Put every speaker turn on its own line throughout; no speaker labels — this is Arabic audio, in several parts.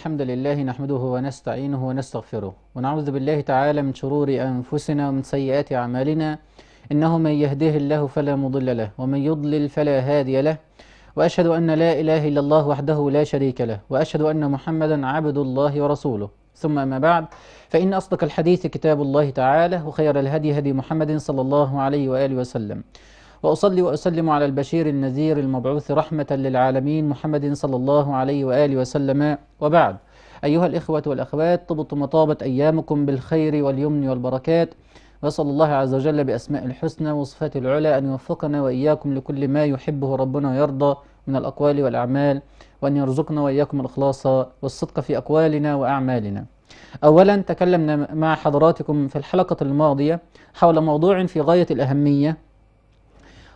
الحمد لله نحمده ونستعينه ونستغفره ونعوذ بالله تعالى من شرور أنفسنا ومن سيئات أعمالنا إنه من يهده الله فلا مضل له ومن يضلل فلا هادي له وأشهد أن لا إله إلا الله وحده لا شريك له وأشهد أن محمدا عبد الله ورسوله ثم أما بعد فإن أصدق الحديث كتاب الله تعالى وخير الهدي هدي محمد صلى الله عليه وآله وسلم وأصلي وأسلم على البشير النذير المبعوث رحمة للعالمين محمد صلى الله عليه وآله وسلم وبعد أيها الإخوة والأخوات طبط مطابت أيامكم بالخير واليمن والبركات وأسأل الله عز وجل بأسماء الحسنى وصفات العلى أن يوفقنا وإياكم لكل ما يحبه ربنا ويرضى من الأقوال والأعمال وأن يرزقنا وإياكم الإخلاص والصدق في أقوالنا وأعمالنا أولا تكلمنا مع حضراتكم في الحلقة الماضية حول موضوع في غاية الأهمية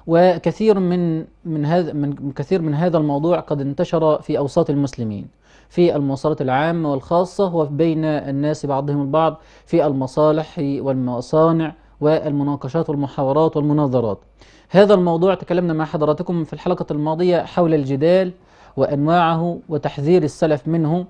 وكثير من من هذا من كثير من هذا الموضوع قد انتشر في اوساط المسلمين في المواصلات العامه والخاصه وبين الناس بعضهم البعض في المصالح والمصانع والمناقشات والمحاورات والمناظرات. هذا الموضوع تكلمنا مع حضراتكم في الحلقه الماضيه حول الجدال وانواعه وتحذير السلف منه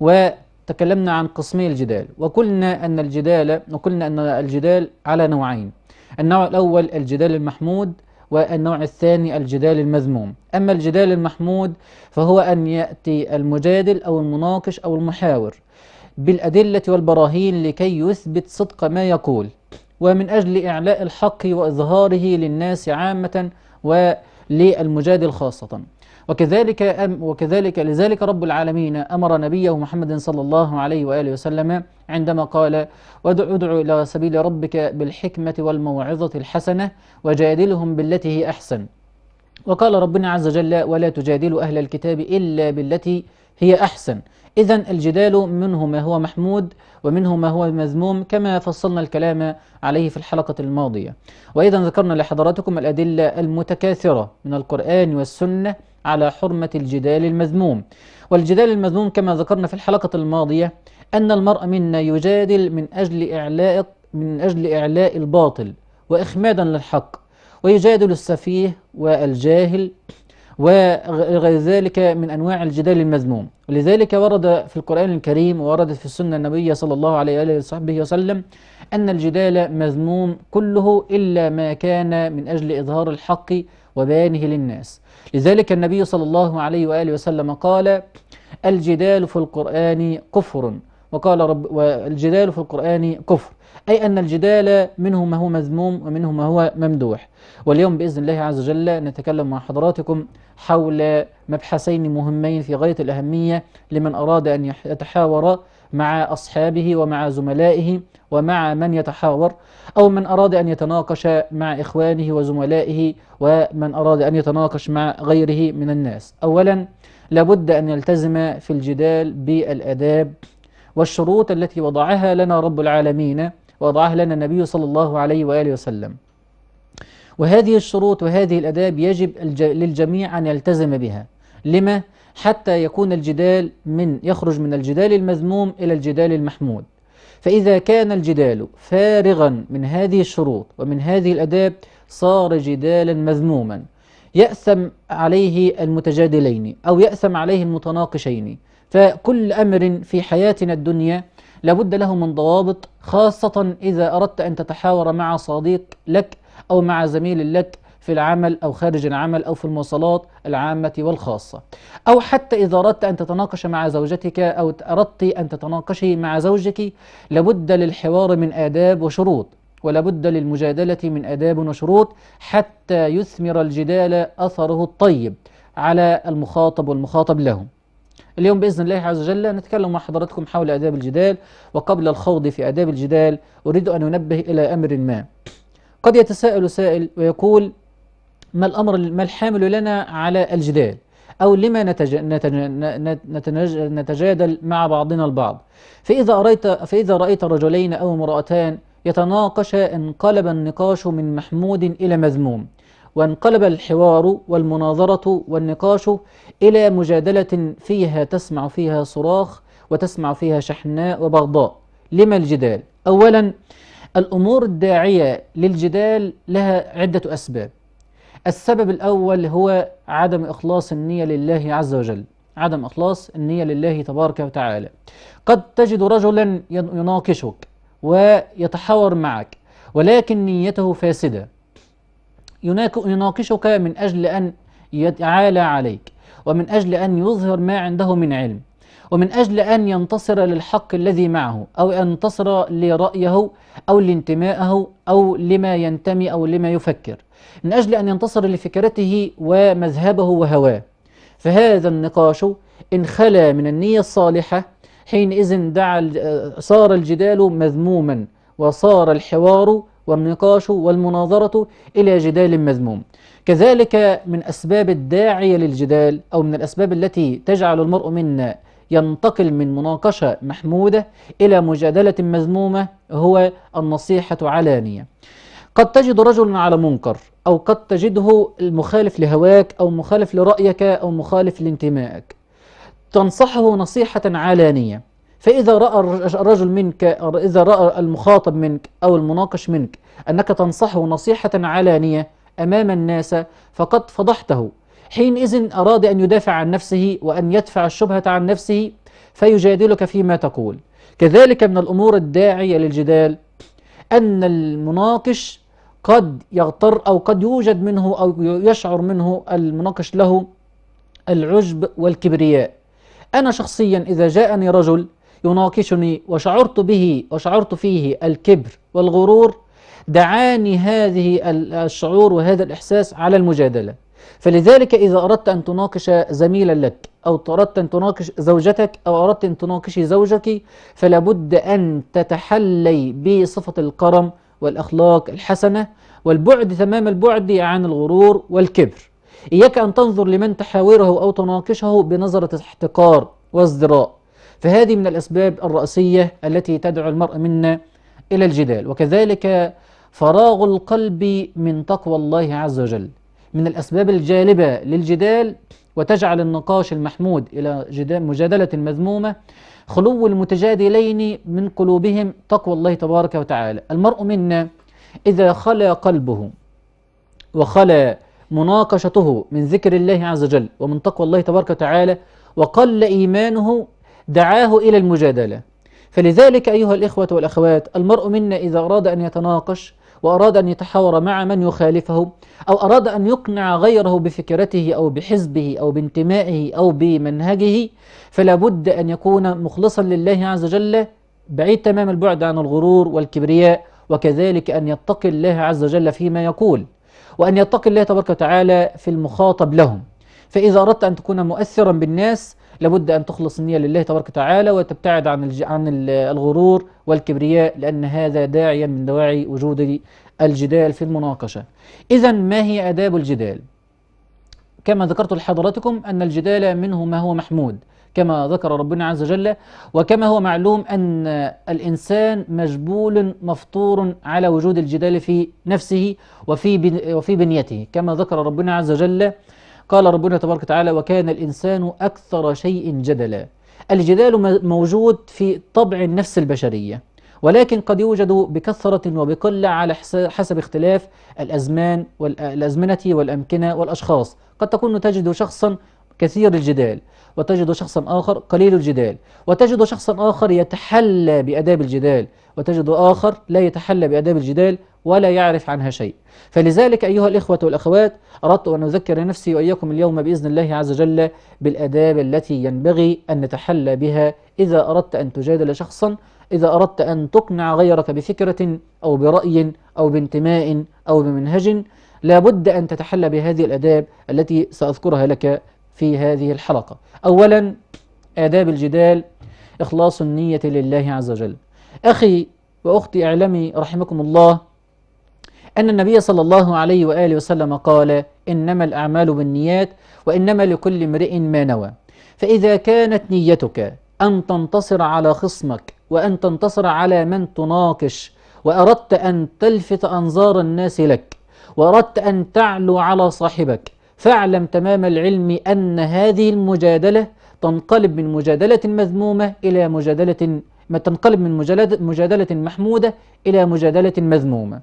وتكلمنا عن قسمي الجدال وقلنا ان الجدال وقلنا ان الجدال على نوعين. النوع الاول الجدال المحمود والنوع الثاني الجدال المذموم أما الجدال المحمود فهو أن يأتي المجادل أو المناقش أو المحاور بالأدلة والبراهين لكي يثبت صدق ما يقول ومن أجل إعلاء الحق وإظهاره للناس عامة ومحاورة للمجادل خاصة وكذلك وكذلك لذلك رب العالمين أمر نبيه محمد صلى الله عليه وآله وسلم عندما قال وادع ادعو إلى سبيل ربك بالحكمة والموعظة الحسنة وجادلهم بالتي هي أحسن وقال ربنا عز وجل ولا تجادلوا أهل الكتاب إلا بالتي هي أحسن إذا الجدال منه ما هو محمود ومنه ما هو مذموم كما فصلنا الكلام عليه في الحلقة الماضية وإذا ذكرنا لحضراتكم الأدلة المتكاثرة من القرآن والسنة على حرمة الجدال المذموم والجدال المذموم كما ذكرنا في الحلقة الماضية أن المرء منا يجادل من أجل إعلاء من أجل إعلاء الباطل وإخمادا للحق ويجادل السفيه والجاهل وغير ذلك من أنواع الجدال المذموم ولذلك ورد في القرآن الكريم ووردت في السنة النبوية صلى الله عليه وآله وصحبه وسلم أن الجدال مذموم كله إلا ما كان من أجل إظهار الحق وبيانه للناس لذلك النبي صلى الله عليه وآله وسلم قال الجدال في القرآن كفر وقال رب والجدال في القرآن كفر أي أن الجدال منه ما هو مذموم ومنه ما هو ممدوح واليوم بإذن الله عز وجل نتكلم مع حضراتكم حول مبحثين مهمين في غاية الأهمية لمن أراد أن يتحاور مع أصحابه ومع زملائه ومع من يتحاور أو من أراد أن يتناقش مع إخوانه وزملائه ومن أراد أن يتناقش مع غيره من الناس أولا لابد أن يلتزم في الجدال بالأداب والشروط التي وضعها لنا رب العالمين وضعها لنا النبي صلى الله عليه وآله وسلم وهذه الشروط وهذه الأداب يجب للجميع أن يلتزم بها لما؟ حتى يكون الجدال من يخرج من الجدال المذموم إلى الجدال المحمود فإذا كان الجدال فارغا من هذه الشروط ومن هذه الأداب صار جدالا مذموما يأثم عليه المتجادلين أو يأثم عليه المتناقشين فكل أمر في حياتنا الدنيا لابد له من ضوابط خاصة إذا أردت أن تتحاور مع صديق لك أو مع زميل لك في العمل أو خارج العمل أو في المواصلات العامة والخاصة أو حتى إذا أردت أن تتناقش مع زوجتك أو أردت أن تتناقشي مع زوجك لابد للحوار من آداب وشروط ولابد للمجادلة من آداب وشروط حتى يثمر الجدال أثره الطيب على المخاطب والمخاطب له اليوم بإذن الله عز وجل نتكلم مع حضراتكم حول آداب الجدال وقبل الخوض في آداب الجدال أريد أن أنبه إلى أمر ما قد يتساءل سائل ويقول ما الأمر ما الحامل لنا على الجدال أو لما نتج... نتج... نتج... نتجادل مع بعضنا البعض فإذا, أريت... فإذا رأيت رجلين أو امرأتان يتناقشا انقلب النقاش من محمود إلى مذموم وانقلب الحوار والمناظرة والنقاش إلى مجادلة فيها تسمع فيها صراخ وتسمع فيها شحناء وبغضاء لما الجدال؟ أولا الأمور الداعية للجدال لها عدة أسباب السبب الأول هو عدم إخلاص النية لله عز وجل عدم إخلاص النية لله تبارك وتعالى قد تجد رجلا يناقشك ويتحاور معك ولكن نيته فاسدة يناقشك من أجل أن يتعالى عليك ومن أجل أن يظهر ما عنده من علم ومن أجل أن ينتصر للحق الذي معه أو ينتصر لرأيه أو لانتمائه أو لما ينتمي أو لما يفكر من أجل أن ينتصر لفكرته ومذهبه وهواه فهذا النقاش إن خلا من النية الصالحة حينئذ دعا صار الجدال مذموما وصار الحوار والنقاش والمناظرة إلى جدال مذموم كذلك من أسباب الداعية للجدال أو من الأسباب التي تجعل المرء منا ينتقل من مناقشة محمودة إلى مجادلة مذمومة هو النصيحة علانية قد تجد رجلا على منكر أو قد تجده المخالف لهواك أو مخالف لرأيك أو مخالف لانتمائك تنصحه نصيحة علانية فإذا رأى الرجل منك إذا رأى المخاطب منك أو المناقش منك أنك تنصحه نصيحة علانية أمام الناس فقد فضحته حينئذ أراد أن يدافع عن نفسه وأن يدفع الشبهة عن نفسه فيجادلك فيما تقول كذلك من الأمور الداعية للجدال أن المناقش قد يغتر أو قد يوجد منه أو يشعر منه المناقش له العجب والكبرياء أنا شخصيا إذا جاءني رجل يناقشني وشعرت به وشعرت فيه الكبر والغرور دعاني هذه الشعور وهذا الإحساس على المجادلة فلذلك إذا أردت أن تناقش زميلا لك أو أردت أن تناقش زوجتك أو أردت أن تناقشي زوجك فلا بد أن تتحلي بصفة الكرم والأخلاق الحسنة والبعد تمام البعد عن الغرور والكبر إياك أن تنظر لمن تحاوره أو تناقشه بنظرة احتقار وازدراء فهذه من الأسباب الرئيسية التي تدعو المرء منا إلى الجدال وكذلك فراغ القلب من تقوى الله عز وجل من الأسباب الجالبة للجدال وتجعل النقاش المحمود إلى مجادلة مذمومة خلو المتجادلين من قلوبهم تقوى الله تبارك وتعالى المرء منا إذا خلا قلبه وخلا مناقشته من ذكر الله عز وجل ومن تقوى الله تبارك وتعالى وقل إيمانه دعاه إلى المجادلة فلذلك أيها الإخوة والأخوات المرء منا إذا أراد أن يتناقش وأراد أن يتحاور مع من يخالفه أو أراد أن يقنع غيره بفكرته أو بحزبه أو بانتمائه أو بمنهجه فلا بد أن يكون مخلصا لله عز وجل بعيد تمام البعد عن الغرور والكبرياء وكذلك أن يتقي الله عز وجل فيما يقول وأن يتقي الله تبارك وتعالى في المخاطب لهم فإذا أردت أن تكون مؤثرا بالناس لابد أن تخلص النية لله تبارك وتعالى وتبتعد عن عن الغرور والكبرياء لأن هذا داعيا من دواعي وجود الجدال في المناقشة إذا ما هي آداب الجدال؟ كما ذكرت لحضراتكم أن الجدال منه ما هو محمود كما ذكر ربنا عز وجل وكما هو معلوم أن الإنسان مجبول مفطور على وجود الجدال في نفسه وفي وفي بنيته كما ذكر ربنا عز وجل قال ربنا تبارك وتعالى وكان الإنسان أكثر شيء جدلا الجدال موجود في طبع النفس البشرية ولكن قد يوجد بكثرة وبقلة على حسب اختلاف الأزمان والأزمنة والأمكنة والأشخاص قد تكون تجد شخصا كثير الجدال وتجد شخصا آخر قليل الجدال وتجد شخصا آخر يتحلى بأداب الجدال وتجد آخر لا يتحلى بأداب الجدال ولا يعرف عنها شيء فلذلك أيها الإخوة والأخوات أردت أن أذكر نفسي وإياكم اليوم بإذن الله عز وجل بالأداب التي ينبغي أن نتحلى بها إذا أردت أن تجادل شخصا إذا أردت أن تقنع غيرك بفكرة أو برأي أو بانتماء أو بمنهج لابد أن تتحلى بهذه الأداب التي سأذكرها لك في هذه الحلقة أولا آداب الجدال إخلاص النية لله عز وجل أخي وأختي اعلمي رحمكم الله أن النبي صلى الله عليه وآله وسلم قال إنما الأعمال بالنيات وإنما لكل امرئ ما نوى فإذا كانت نيتك أن تنتصر على خصمك وأن تنتصر على من تناقش وأردت أن تلفت أنظار الناس لك وأردت أن تعلو على صاحبك فاعلم تمام العلم أن هذه المجادلة تنقلب من مجادلة مذمومة إلى مجادلة ما تنقلب من مجادلة محمودة إلى مجادلة مذمومة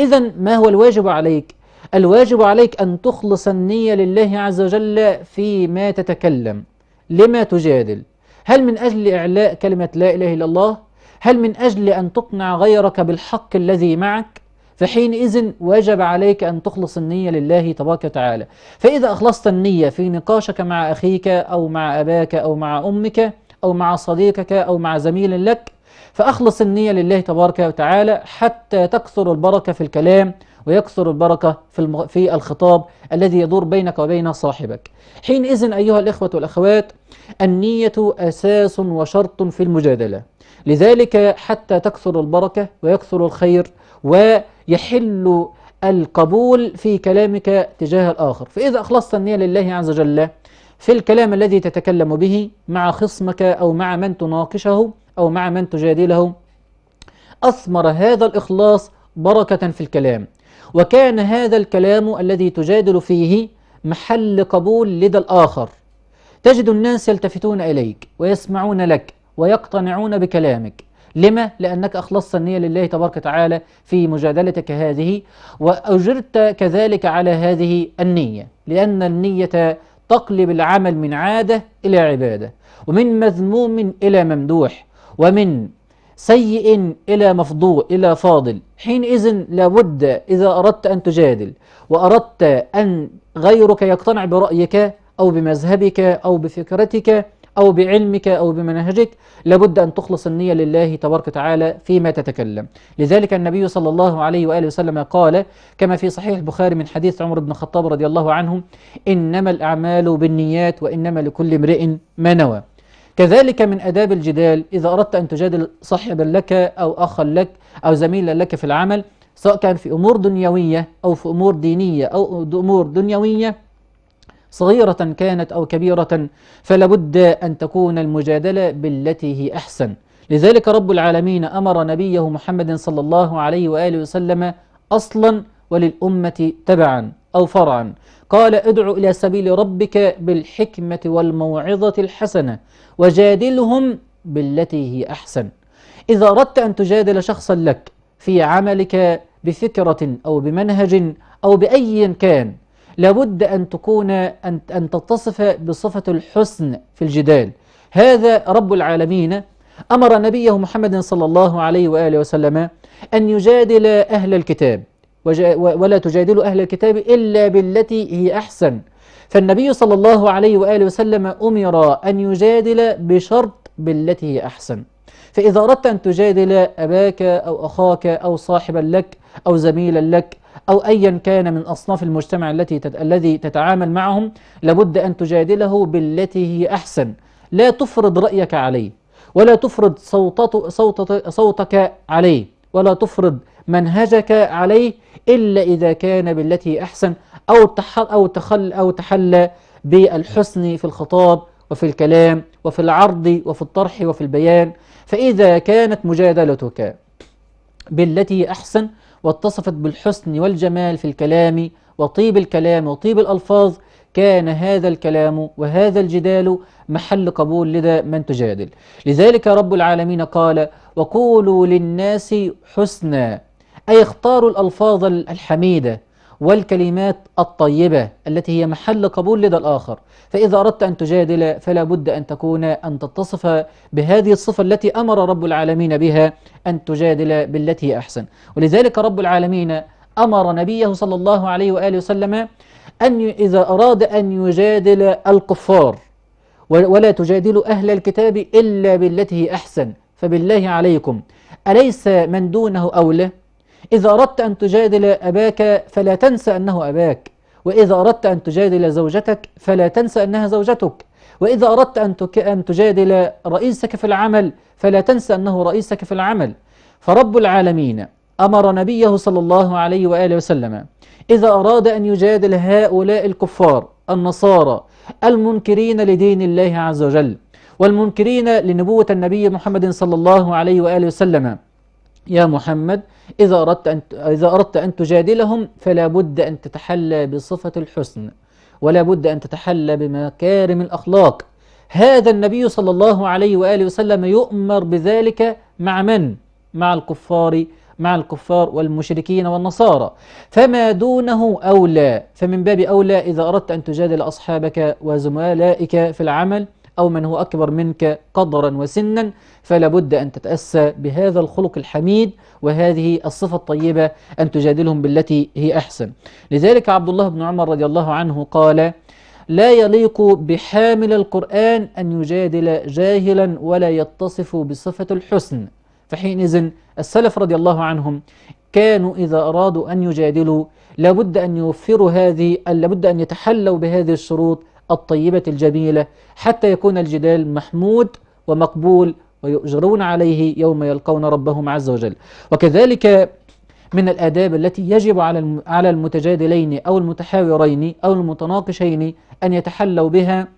إذا ما هو الواجب عليك؟ الواجب عليك أن تخلص النية لله عز وجل فيما تتكلم لما تجادل هل من أجل إعلاء كلمة لا إله إلا الله؟ هل من أجل أن تقنع غيرك بالحق الذي معك؟ فحينئذ وجب عليك أن تخلص النية لله تبارك وتعالى فإذا أخلصت النية في نقاشك مع أخيك أو مع أباك أو مع أمك أو مع صديقك أو مع زميل لك فأخلص النية لله تبارك وتعالى حتى تكثر البركة في الكلام ويكثر البركة في, المغ... في الخطاب الذي يدور بينك وبين صاحبك حينئذ أيها الإخوة والأخوات النية أساس وشرط في المجادلة لذلك حتى تكثر البركة ويكثر الخير ويحل القبول في كلامك تجاه الآخر فإذا أخلصت النية لله عز وجل في الكلام الذي تتكلم به مع خصمك أو مع من تناقشه أو مع من تجادله أثمر هذا الإخلاص بركة في الكلام وكان هذا الكلام الذي تجادل فيه محل قبول لدى الآخر تجد الناس يلتفتون إليك ويسمعون لك ويقتنعون بكلامك لما؟ لأنك أخلصت النية لله تبارك وتعالى في مجادلتك هذه وأجرت كذلك على هذه النية لأن النية تقلب العمل من عادة إلى عبادة ومن مذموم إلى ممدوح ومن سيء إلى مفضوء إلى فاضل حينئذ لابد إذا أردت أن تجادل وأردت أن غيرك يقتنع برأيك أو بمذهبك أو بفكرتك أو بعلمك أو بمنهجك لابد أن تخلص النية لله تبارك وتعالى فيما تتكلم لذلك النبي صلى الله عليه وآله وسلم قال كما في صحيح البخاري من حديث عمر بن الخطاب رضي الله عنه إنما الأعمال بالنيات وإنما لكل امرئ ما نوى كذلك من أداب الجدال إذا أردت أن تجادل صاحبا لك أو أخا لك أو زميلا لك في العمل سواء كان في أمور دنيوية أو في أمور دينية أو أمور دنيوية صغيرة كانت أو كبيرة فلابد أن تكون المجادلة بالتي هي أحسن لذلك رب العالمين أمر نبيه محمد صلى الله عليه وآله وسلم أصلا وللأمة تبعا أو فرعا قال ادعو إلى سبيل ربك بالحكمة والموعظة الحسنة وجادلهم بالتي هي أحسن إذا أردت أن تجادل شخصا لك في عملك بفكرة أو بمنهج أو بأي كان لابد أن تكون أن, أن تتصف بصفة الحسن في الجدال هذا رب العالمين أمر نبيه محمد صلى الله عليه وآله وسلم أن يجادل أهل الكتاب ولا تجادلوا أهل الكتاب إلا بالتي هي أحسن فالنبي صلى الله عليه وآله وسلم أمر أن يجادل بشرط بالتي هي أحسن فإذا أردت أن تجادل أباك أو أخاك أو صاحبا لك أو زميلا لك أو أيا كان من أصناف المجتمع التي تت... الذي تتعامل معهم لابد أن تجادله بالتي هي أحسن لا تفرض رأيك عليه ولا تفرض صوت... صوت... صوتك عليه ولا تفرض منهجك عليه إلا إذا كان بالتي أحسن أو تح... أو تخل أو تحلى بالحسن في الخطاب وفي الكلام وفي العرض وفي الطرح وفي البيان فإذا كانت مجادلتك بالتي أحسن واتصفت بالحسن والجمال في الكلام وطيب الكلام وطيب الألفاظ كان هذا الكلام وهذا الجدال محل قبول لدى من تجادل لذلك رب العالمين قال وقولوا للناس حسنا أي اختاروا الألفاظ الحميدة والكلمات الطيبة التي هي محل قبول لدى الآخر فإذا أردت أن تجادل فلا بد أن تكون أن تتصف بهذه الصفة التي أمر رب العالمين بها أن تجادل بالتي أحسن ولذلك رب العالمين أمر نبيه صلى الله عليه وآله وسلم أن إذا أراد أن يجادل الكفار ولا تجادلوا أهل الكتاب إلا بالتي هي أحسن فبالله عليكم أليس من دونه أولى إذا أردت أن تجادل أباك فلا تنسى أنه أباك وإذا أردت أن تجادل زوجتك فلا تنسى أنها زوجتك وإذا أردت أن أن تجادل رئيسك في العمل فلا تنسى أنه رئيسك في العمل فرب العالمين أمر نبيه صلى الله عليه وآله وسلم إذا أراد أن يجادل هؤلاء الكفار النصارى المنكرين لدين الله عز وجل والمنكرين لنبوة النبي محمد صلى الله عليه وآله وسلم يا محمد إذا أردت أن إذا أردت أن تجادلهم فلا بد أن تتحلى بصفة الحسن ولا بد أن تتحلى بمكارم الأخلاق هذا النبي صلى الله عليه وآله وسلم يؤمر بذلك مع من؟ مع الكفار مع الكفار والمشركين والنصارى فما دونه أولى فمن باب أولى إذا أردت أن تجادل أصحابك وزملائك في العمل أو من هو أكبر منك قدرا وسنا فلا بد أن تتأسى بهذا الخلق الحميد وهذه الصفة الطيبة أن تجادلهم بالتي هي أحسن لذلك عبد الله بن عمر رضي الله عنه قال لا يليق بحامل القرآن أن يجادل جاهلا ولا يتصف بصفة الحسن فحينئذ السلف رضي الله عنهم كانوا إذا أرادوا أن يجادلوا لابد أن يوفروا هذه لابد أن يتحلوا بهذه الشروط الطيبة الجميلة حتى يكون الجدال محمود ومقبول ويؤجرون عليه يوم يلقون ربهم عز وجل وكذلك من الآداب التي يجب على على المتجادلين أو المتحاورين أو المتناقشين أن يتحلوا بها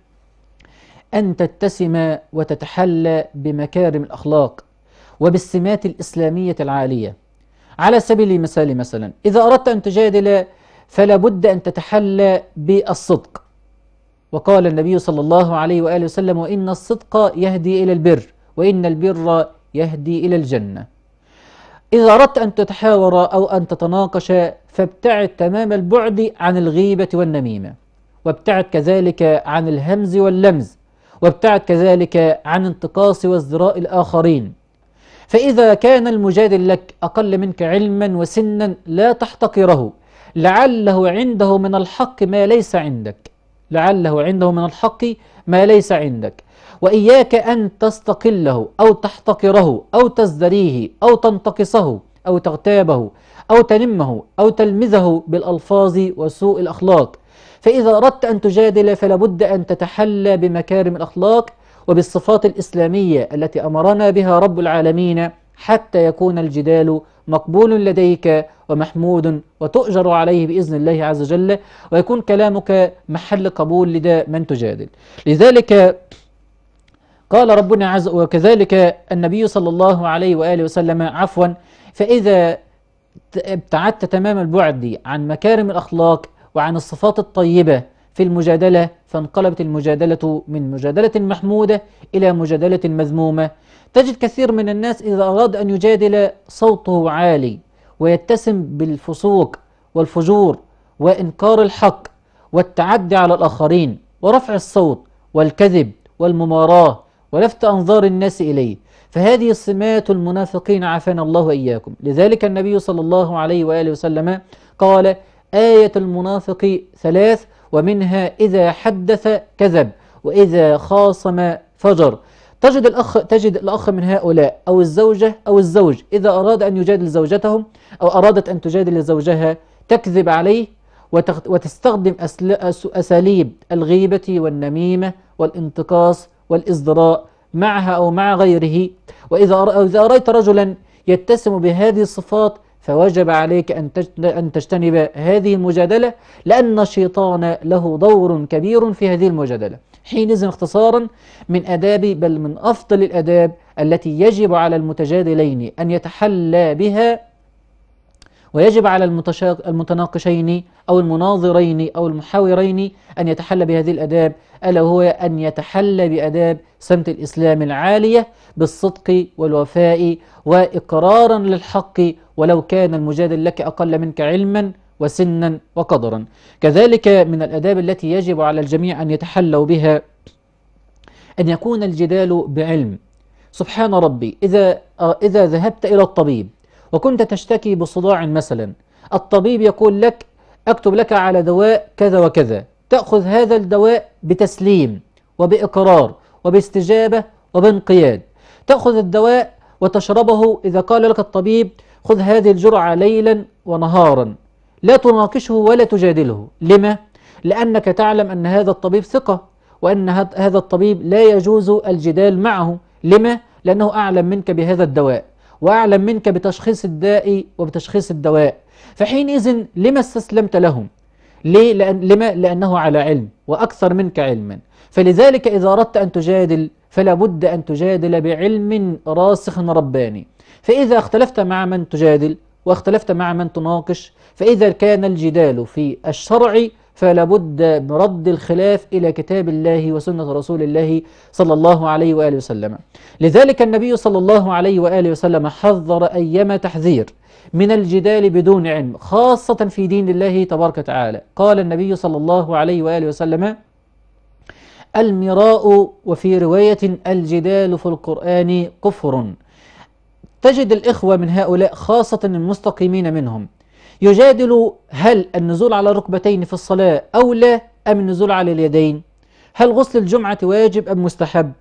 أن تتسم وتتحلى بمكارم الأخلاق وبالسمات الإسلامية العالية على سبيل المثال مثلا إذا أردت أن تجادل فلا بد أن تتحلى بالصدق وقال النبي صلى الله عليه وآله وسلم وإن الصدق يهدي إلى البر وإن البر يهدي إلى الجنة إذا أردت أن تتحاور أو أن تتناقش فابتعد تمام البعد عن الغيبة والنميمة وابتعد كذلك عن الهمز واللمز وابتعد كذلك عن انتقاص وازدراء الآخرين فإذا كان المجادل لك أقل منك علما وسنا لا تحتقره لعله عنده من الحق ما ليس عندك لعله عنده من الحق ما ليس عندك وإياك أن تستقله أو تحتقره أو تزدريه أو تنتقصه أو تغتابه أو تلمه أو تلمذه بالألفاظ وسوء الأخلاق فإذا أردت أن تجادل فلا بد أن تتحلى بمكارم الأخلاق وبالصفات الإسلامية التي أمرنا بها رب العالمين حتى يكون الجدال مقبول لديك ومحمود وتؤجر عليه بإذن الله عز وجل ويكون كلامك محل قبول لدى من تجادل لذلك قال ربنا عز وكذلك النبي صلى الله عليه وآله وسلم عفوا فإذا ابتعدت تمام البعد عن مكارم الأخلاق وعن الصفات الطيبة في المجادلة فانقلبت المجادلة من مجادلة محمودة إلى مجادلة مذمومة تجد كثير من الناس إذا أراد أن يجادل صوته عالي ويتسم بالفسوق والفجور وإنكار الحق والتعدي على الآخرين ورفع الصوت والكذب والمماراة ولفت أنظار الناس إليه فهذه سمات المنافقين عافانا الله إياكم لذلك النبي صلى الله عليه وآله وسلم قال آية المنافق ثلاث ومنها إذا حدث كذب وإذا خاصم فجر تجد الأخ تجد الأخ من هؤلاء أو الزوجة أو الزوج إذا أراد أن يجادل زوجتهم أو أرادت أن تجادل زوجها تكذب عليه وتستخدم أساليب الغيبة والنميمة والانتقاص والإزدراء معها أو مع غيره وإذا أرأيت رجلا يتسم بهذه الصفات فوجب عليك أن تجتنب هذه المجادلة لأن الشيطان له دور كبير في هذه المجادلة إذن اختصارا من أداب بل من أفضل الأداب التي يجب على المتجادلين أن يتحلى بها ويجب على المتناقشين أو المناظرين أو المحاورين أن يتحلى بهذه الأداب ألا هو أن يتحلى بأداب سمت الإسلام العالية بالصدق والوفاء وإقرارا للحق ولو كان المجادل لك أقل منك علما وسنا وقدرا كذلك من الأداب التي يجب على الجميع أن يتحلوا بها أن يكون الجدال بعلم سبحان ربي إذا, إذا ذهبت إلى الطبيب وكنت تشتكي بصداع مثلا الطبيب يقول لك أكتب لك على دواء كذا وكذا تأخذ هذا الدواء بتسليم وبإقرار وباستجابة وبانقياد تأخذ الدواء وتشربه إذا قال لك الطبيب خذ هذه الجرعة ليلا ونهارا لا تناقشه ولا تجادله لما؟ لأنك تعلم أن هذا الطبيب ثقة وأن هذا الطبيب لا يجوز الجدال معه لما؟ لأنه أعلم منك بهذا الدواء وأعلم منك بتشخيص الداء وبتشخيص الدواء فحينئذ لما استسلمت لهم؟ ليه؟ لأن لما؟ لأنه على علم وأكثر منك علما فلذلك إذا أردت أن تجادل فلا بد أن تجادل بعلم راسخ رباني فإذا اختلفت مع من تجادل واختلفت مع من تناقش فإذا كان الجدال في الشرع فلا بد من رد الخلاف إلى كتاب الله وسنة رسول الله صلى الله عليه وآله وسلم لذلك النبي صلى الله عليه وآله وسلم حذر أيما تحذير من الجدال بدون علم خاصة في دين الله تبارك وتعالى قال النبي صلى الله عليه وآله وسلم المراء وفي رواية الجدال في القرآن كفر تجد الإخوة من هؤلاء خاصة المستقيمين منهم يجادلوا هل النزول على الركبتين في الصلاة أو لا أم النزول على اليدين هل غسل الجمعة واجب أم مستحب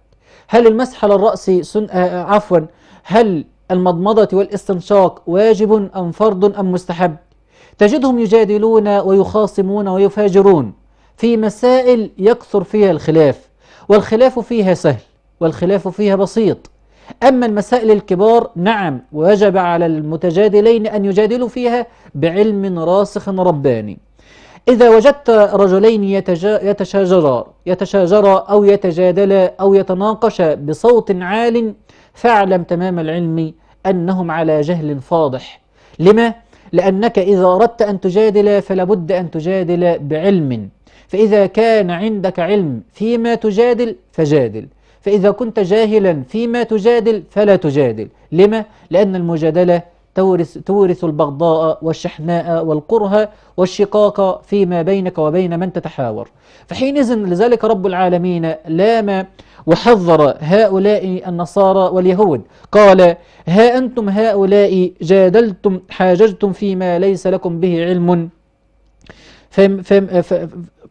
هل المسح على الرأس سن... آه،, آه عفوا هل المضمضة والاستنشاق واجب أم فرض أم مستحب تجدهم يجادلون ويخاصمون ويفاجرون في مسائل يكثر فيها الخلاف والخلاف فيها سهل والخلاف فيها بسيط أما المسائل الكبار نعم ويجب على المتجادلين أن يجادلوا فيها بعلم راسخ رباني إذا وجدت رجلين يتشاجرا يتشاجرا أو يتجادلا أو يتناقشا بصوت عال فاعلم تمام العلم أنهم على جهل فاضح لما؟ لأنك إذا أردت أن تجادل فلابد أن تجادل بعلم فإذا كان عندك علم فيما تجادل فجادل فإذا كنت جاهلا فيما تجادل فلا تجادل لما؟ لأن المجادلة تورث, تورث البغضاء والشحناء والقرهة والشقاق فيما بينك وبين من تتحاور فحينئذ لذلك رب العالمين لام وحذر هؤلاء النصارى واليهود قال ها أنتم هؤلاء جادلتم حاججتم فيما ليس لكم به علم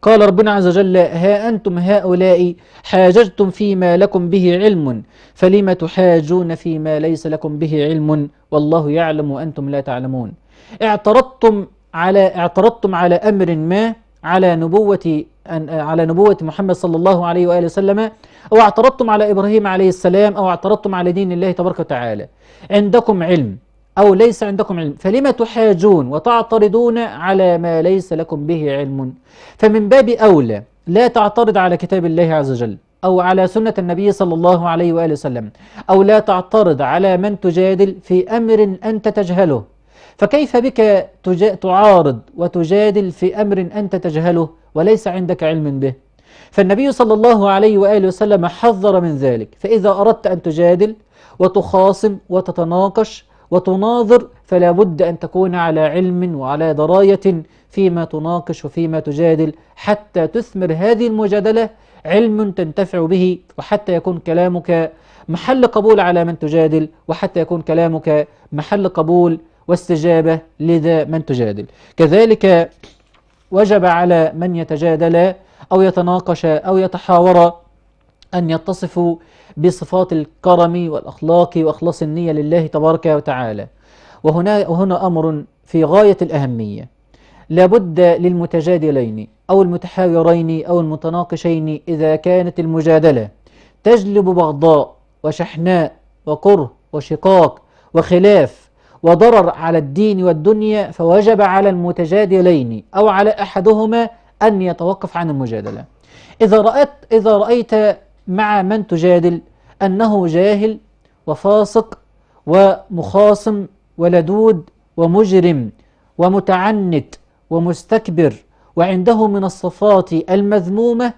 قال ربنا عز وجل ها أنتم هؤلاء حاججتم فيما لكم به علم فلم تحاجون فيما ليس لكم به علم والله يعلم وأنتم لا تعلمون اعترضتم على اعترضتم على أمر ما على نبوة على نبوة محمد صلى الله عليه وآله وسلم أو اعترضتم على إبراهيم عليه السلام أو اعترضتم على دين الله تبارك وتعالى عندكم علم أو ليس عندكم علم فلما تحاجون وتعترضون على ما ليس لكم به علم فمن باب أولى لا تعترض على كتاب الله عز وجل أو على سنة النبي صلى الله عليه وآله وسلم أو لا تعترض على من تجادل في أمر أنت تجهله فكيف بك تعارض وتجادل في أمر أنت تجهله وليس عندك علم به فالنبي صلى الله عليه وآله وسلم حذر من ذلك فإذا أردت أن تجادل وتخاصم وتتناقش وتناظر فلا بد أن تكون على علم وعلى دراية فيما تناقش وفيما تجادل حتى تثمر هذه المجادلة علم تنتفع به وحتى يكون كلامك محل قبول على من تجادل وحتى يكون كلامك محل قبول واستجابة لذا من تجادل كذلك وجب على من يتجادل أو يتناقش أو يتحاور أن يتصفوا بصفات الكرم والأخلاق وإخلاص النية لله تبارك وتعالى وهنا, وهنا أمر في غاية الأهمية لابد للمتجادلين أو المتحاورين أو المتناقشين إذا كانت المجادلة تجلب بغضاء وشحناء وكره وشقاق وخلاف وضرر على الدين والدنيا فوجب على المتجادلين أو على أحدهما أن يتوقف عن المجادلة إذا رأيت إذا رأيت مع من تجادل أنه جاهل وفاسق ومخاصم ولدود ومجرم ومتعنت ومستكبر وعنده من الصفات المذمومة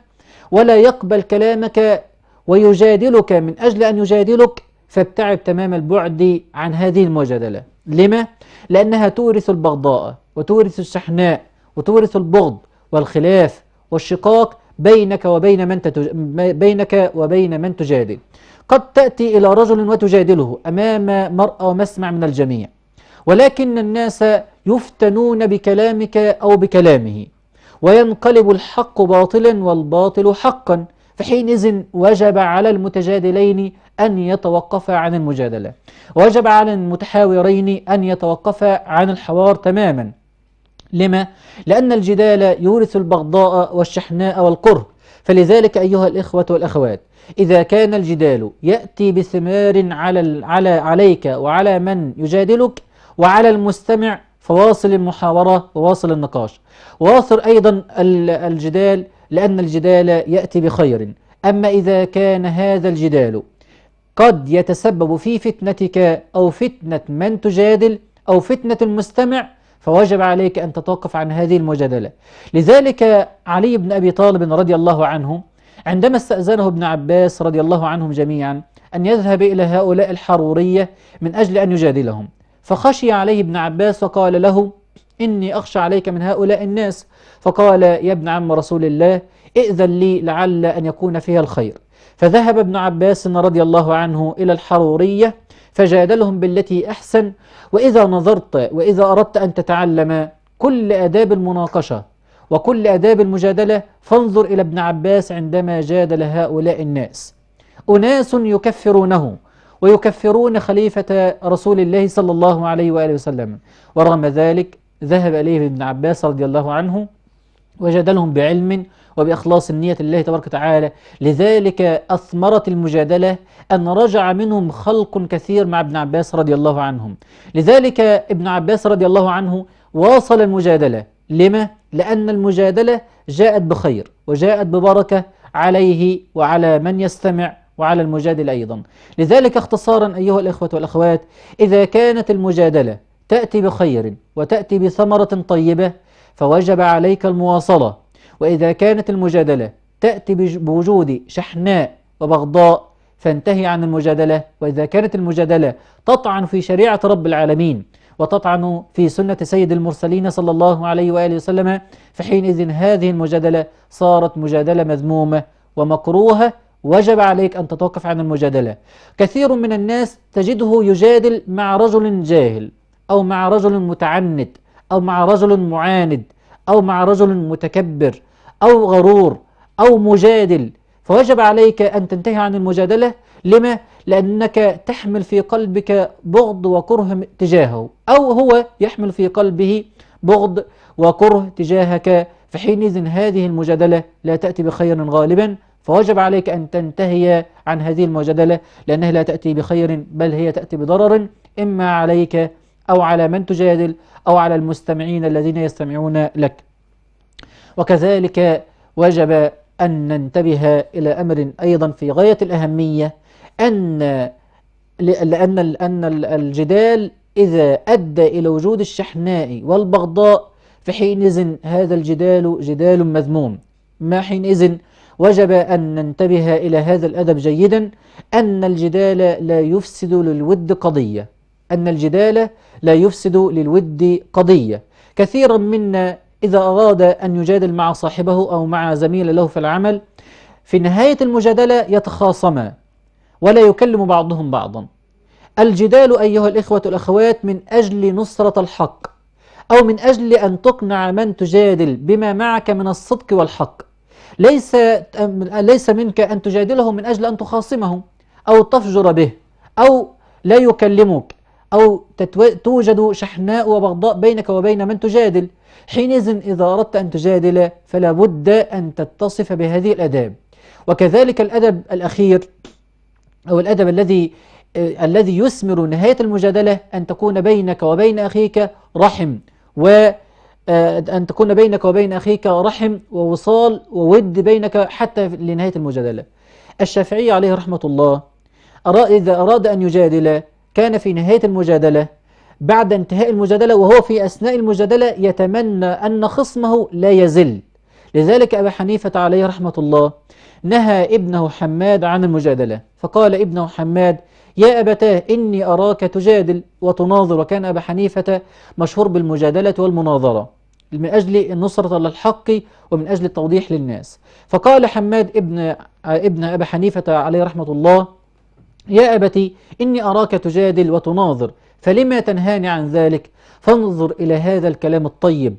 ولا يقبل كلامك ويجادلك من أجل أن يجادلك فابتعد تمام البعد عن هذه المجادلة لما؟ لأنها تورث البغضاء وتورث الشحناء وتورث البغض والخلاف والشقاق بينك وبين من تتج... بينك وبين من تجادل قد تأتي إلى رجل وتجادله أمام مرأة ومسمع من الجميع ولكن الناس يفتنون بكلامك أو بكلامه وينقلب الحق باطلا والباطل حقا فحينئذ وجب على المتجادلين أن يتوقفا عن المجادلة وجب على المتحاورين أن يتوقفا عن الحوار تماما لما؟ لأن الجدال يورث البغضاء والشحناء والكره فلذلك أيها الإخوة والأخوات إذا كان الجدال يأتي بثمار على على عليك وعلى من يجادلك وعلى المستمع فواصل المحاورة وواصل النقاش واصل أيضا الجدال لأن الجدال يأتي بخير أما إذا كان هذا الجدال قد يتسبب في فتنتك أو فتنة من تجادل أو فتنة المستمع فوجب عليك أن تتوقف عن هذه المجادلة لذلك علي بن أبي طالب رضي الله عنه عندما استأذنه ابن عباس رضي الله عنهم جميعا أن يذهب إلى هؤلاء الحرورية من أجل أن يجادلهم فخشي عليه ابن عباس وقال له إني أخشى عليك من هؤلاء الناس فقال يا ابن عم رسول الله ائذن لي لعل أن يكون فيها الخير فذهب ابن عباس رضي الله عنه إلى الحرورية فجادلهم بالتي أحسن وإذا نظرت وإذا أردت أن تتعلم كل آداب المناقشة وكل آداب المجادلة فانظر إلى ابن عباس عندما جادل هؤلاء الناس أناس يكفرونه ويكفرون خليفة رسول الله صلى الله عليه وآله وسلم ورغم ذلك ذهب إليه ابن عباس رضي الله عنه وجادلهم بعلم وبإخلاص النية لله تبارك وتعالى لذلك أثمرت المجادلة أن رجع منهم خلق كثير مع ابن عباس رضي الله عنهم لذلك ابن عباس رضي الله عنه واصل المجادلة لما؟ لأن المجادلة جاءت بخير وجاءت ببركة عليه وعلى من يستمع وعلى المجادل أيضا لذلك اختصارا أيها الإخوة والأخوات إذا كانت المجادلة تأتي بخير وتأتي بثمرة طيبة فوجب عليك المواصلة وإذا كانت المجادلة تأتي بوجود شحناء وبغضاء فانتهي عن المجادلة وإذا كانت المجادلة تطعن في شريعة رب العالمين وتطعن في سنة سيد المرسلين صلى الله عليه وآله وسلم فحينئذ هذه المجادلة صارت مجادلة مذمومة ومكروهة وجب عليك أن تتوقف عن المجادلة كثير من الناس تجده يجادل مع رجل جاهل أو مع رجل متعنت أو مع رجل معاند أو مع رجل متكبر أو غرور أو مجادل فوجب عليك أن تنتهي عن المجادلة لما؟ لأنك تحمل في قلبك بغض وكره تجاهه أو هو يحمل في قلبه بغض وكره تجاهك فحينئذ هذه المجادلة لا تأتي بخير غالبا فوجب عليك أن تنتهي عن هذه المجادلة لأنها لا تأتي بخير بل هي تأتي بضرر إما عليك أو على من تجادل أو على المستمعين الذين يستمعون لك وكذلك وجب أن ننتبه إلى أمر أيضا في غاية الأهمية أن لأن أن الجدال إذا أدى إلى وجود الشحناء والبغضاء فحينئذ هذا الجدال جدال مذموم ما حينئذ وجب أن ننتبه إلى هذا الأدب جيدا أن الجدال لا يفسد للود قضية أن الجدال لا يفسد للود قضية كثيرا منا إذا أراد أن يجادل مع صاحبه أو مع زميل له في العمل في نهاية المجادلة يتخاصما ولا يكلم بعضهم بعضا الجدال أيها الإخوة الأخوات من أجل نصرة الحق أو من أجل أن تقنع من تجادل بما معك من الصدق والحق ليس ليس منك أن تجادله من أجل أن تخاصمه أو تفجر به أو لا يكلمك أو توجد شحناء وبغضاء بينك وبين من تجادل حينئذ إذا أردت أن تجادل فلا بد أن تتصف بهذه الأداب وكذلك الأدب الأخير أو الأدب الذي آه، الذي يثمر نهاية المجادلة أن تكون بينك وبين أخيك رحم و آه، أن تكون بينك وبين أخيك رحم ووصال وود بينك حتى لنهاية المجادلة الشافعي عليه رحمة الله إذا أراد أن يجادل كان في نهاية المجادلة بعد انتهاء المجادلة وهو في أثناء المجادلة يتمنى أن خصمه لا يزل لذلك أبا حنيفة عليه رحمة الله نهى ابنه حماد عن المجادلة فقال ابنه حماد يا أبتاه إني أراك تجادل وتناظر وكان أبا حنيفة مشهور بالمجادلة والمناظرة من أجل النصرة للحق ومن أجل التوضيح للناس فقال حماد ابن, ابن أبا حنيفة عليه رحمة الله يا أبتي إني أراك تجادل وتناظر فلما تنهاني عن ذلك فانظر إلى هذا الكلام الطيب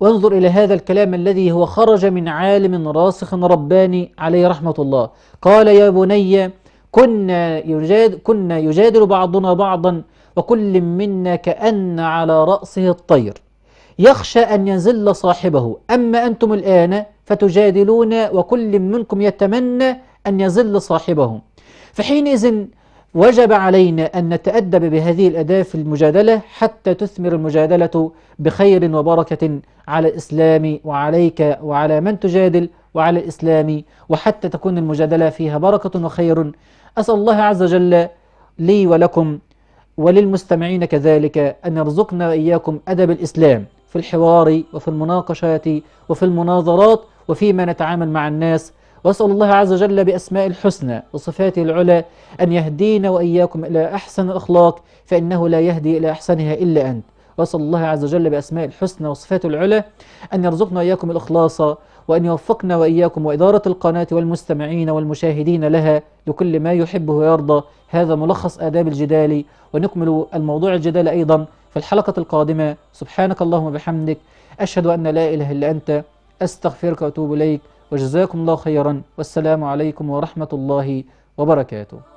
وانظر إلى هذا الكلام الذي هو خرج من عالم راسخ رباني عليه رحمة الله قال يا بني كنا, يجاد كنا يجادل بعضنا بعضا وكل منا كأن على رأسه الطير يخشى أن يزل صاحبه أما أنتم الآن فتجادلون وكل منكم يتمنى أن يزل صاحبه فحينئذ وجب علينا أن نتأدب بهذه الأداة في المجادلة حتى تثمر المجادلة بخير وبركة على الإسلام وعليك وعلى من تجادل وعلى الإسلام وحتى تكون المجادلة فيها بركة وخير أسأل الله عز وجل لي ولكم وللمستمعين كذلك أن يرزقنا إياكم أدب الإسلام في الحوار وفي المناقشات وفي المناظرات وفيما نتعامل مع الناس وأسأل الله عز وجل بأسماء الحسنى وصفاته العلى أن يهدينا وإياكم إلى أحسن الأخلاق فإنه لا يهدي إلى أحسنها إلا أنت وأسأل الله عز وجل بأسماء الحسنى وصفاته العلى أن يرزقنا وإياكم الإخلاص وأن يوفقنا وإياكم وإدارة القناة والمستمعين والمشاهدين لها لكل ما يحبه ويرضى هذا ملخص آداب الجدال ونكمل الموضوع الجدال أيضا في الحلقة القادمة سبحانك اللهم وبحمدك أشهد أن لا إله إلا أنت أستغفرك وأتوب إليك وجزاكم الله خيرا والسلام عليكم ورحمة الله وبركاته